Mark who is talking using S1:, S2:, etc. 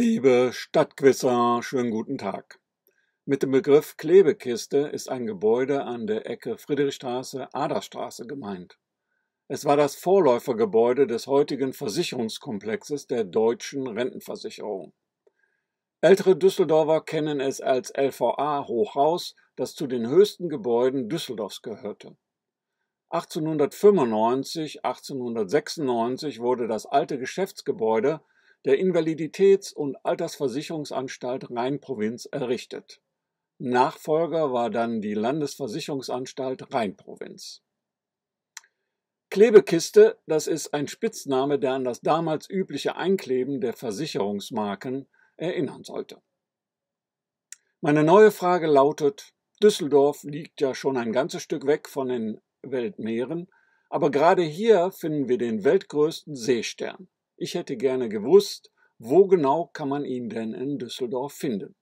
S1: Liebe Stadtquisser, schönen guten Tag. Mit dem Begriff Klebekiste ist ein Gebäude an der Ecke Friedrichstraße, Aderstraße gemeint. Es war das Vorläufergebäude des heutigen Versicherungskomplexes der deutschen Rentenversicherung. Ältere Düsseldorfer kennen es als LVA Hochhaus, das zu den höchsten Gebäuden Düsseldorfs gehörte. 1895, 1896 wurde das alte Geschäftsgebäude der Invaliditäts- und Altersversicherungsanstalt Rheinprovinz errichtet. Nachfolger war dann die Landesversicherungsanstalt Rheinprovinz. Klebekiste, das ist ein Spitzname, der an das damals übliche Einkleben der Versicherungsmarken erinnern sollte. Meine neue Frage lautet, Düsseldorf liegt ja schon ein ganzes Stück weg von den Weltmeeren, aber gerade hier finden wir den weltgrößten Seestern. Ich hätte gerne gewusst, wo genau kann man ihn denn in Düsseldorf finden?